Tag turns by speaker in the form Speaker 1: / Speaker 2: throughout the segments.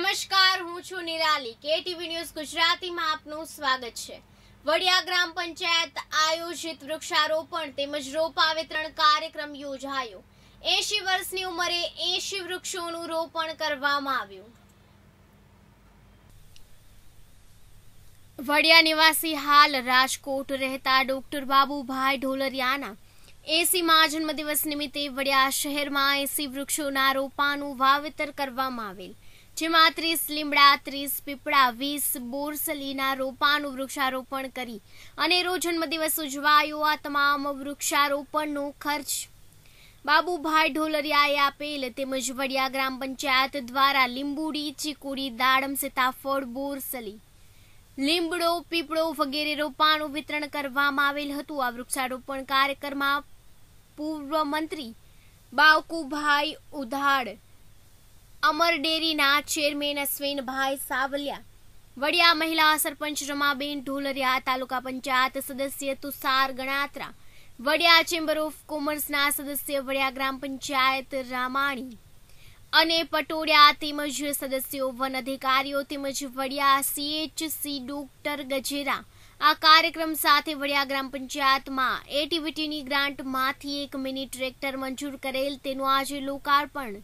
Speaker 1: નમસ્કાર હું છું નિરાલી કે ટીવી ન્યૂઝ ગુજરાતીમાં આપનું સ્વાગત છે વડિયા ગ્રામ પંચાયત આયોજિત વૃક્ષારોપણ તેમજ રોપા વિતરણ કાર્યક્રમ યોજાયો એશી વર્ષની ઉંમરે એશી વૃક્ષોનું રોપણ કરવામાં આવ્યું વડિયા નિવાસી હાલ રાજકોટ રહેતા ડોક્ટર બાબુભાઈ ઢોલરિયાના એસીમાં જન્મદિવસ નિમિત્તે વડિયા શહેરમાં એસી વૃક્ષોના રોપાનું વાવેતર કરવામાં આવેલ જેમાં ત્રીસ લીમડા ત્રીસ પીપળા વીસ બોરસલીના રોપાનું વૃક્ષારોપણ કરી અને રો જન્મદિવસ ઉજવાયો આ તમામ વૃક્ષારોપણનો ખર્ચ બાબુભાઈ ઢોલરિયાએ આપેલ તેમજ વડિયા ગ્રામ પંચાયત દ્વારા લીંબુડી ચીકુડી દાડમ સીતાફળ બોરસલી લીમડો પીપળો વગેરે રોપાનું વિતરણ કરવામાં આવેલ હતું આ વૃક્ષારોપણ કાર્યક્રમમાં પૂર્વ મંત્રી બાવકુભાઈ ઉધાડ અમર ડેરીના ચેરમેન અશ્વિનભાઈ સાવલિયા વડિયા મહિલા સરપંચ રમાબેન ઢોલરિયા તાલુકા પંચાયત સદસ્ય તુષાર ગણાત્રા વડિયા ચેમ્બર ઓફ કોમર્સના સદસ્ય વડિયા ગ્રામ પંચાયત રામાણી અને પટોડિયા તેમજ સદસ્યો વન અધિકારીઓ તેમજ વડિયા સીએચસી ડોક્ટર ગજેરા આ કાર્યક્રમ સાથે વડિયા ગ્રામ પંચાયતમાં એટીવીટીની ગ્રાન્ટમાંથી એક મિની ટ્રેક્ટર મંજૂર કરેલ તેનું આજે લોકાર્પણ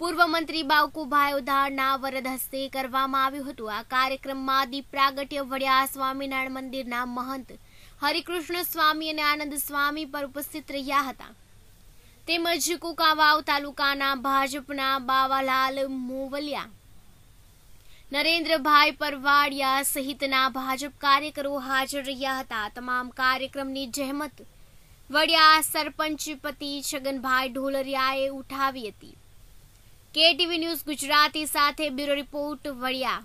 Speaker 1: પૂર્વ મંત્રી બાવકુભાઈ ઉધારના વરદ હસ્તે કરવામાં આવ્યું હતું આ કાર્યક્રમમાં દીપ પ્રાગટ્ય વડિયા સ્વામિનારાયણ મંદિરના મહંત હરિકૃષ્ણ સ્વામી અને આનંદ સ્વામી પર ઉપસ્થિત રહ્યા હતા તેમજ કુકાવાવ તાલુકાના ભાજપના બાવાલાલ મોવલિયા નરેન્દ્રભાઈ પરવાડિયા સહિતના ભાજપ કાર્યકરો હાજર રહ્યા હતા તમામ કાર્યક્રમની જહેમત વડિયા સરપંચ પતિ છગનભાઈ ઢોલરિયાએ ઉઠાવી હતી કેટીવી ન્યૂઝ ગુજરાતી સાથે બ્યુરો રિપોર્ટ વડિયા